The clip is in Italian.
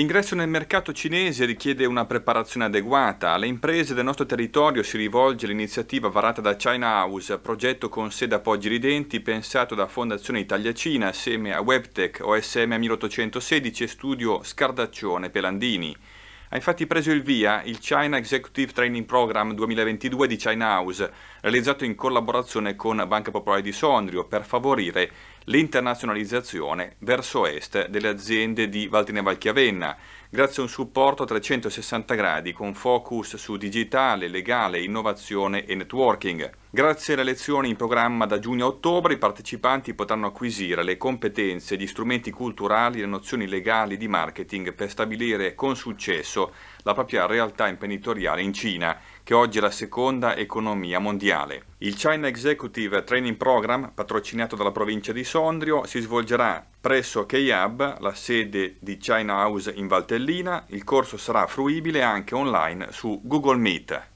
L'ingresso nel mercato cinese richiede una preparazione adeguata. Alle imprese del nostro territorio si rivolge l'iniziativa varata da China House, progetto con sede a Poggi Ridenti, pensato da Fondazione Italia Cina assieme a Webtech, OSM 1816 e Studio Scardaccione Pelandini. Ha infatti preso il via il China Executive Training Program 2022 di China House, realizzato in collaborazione con Banca Popolare di Sondrio per favorire l'internazionalizzazione verso est delle aziende di Valtine Valchiavenna, grazie a un supporto a 360 gradi con focus su digitale, legale, innovazione e networking. Grazie alle lezioni in programma da giugno a ottobre i partecipanti potranno acquisire le competenze, gli strumenti culturali e le nozioni legali di marketing per stabilire con successo la propria realtà imprenditoriale in Cina, che oggi è la seconda economia mondiale. Il China Executive Training Program, patrocinato dalla provincia di Sondrio, si svolgerà presso K-Hub, la sede di China House in Valtellina. Il corso sarà fruibile anche online su Google Meet.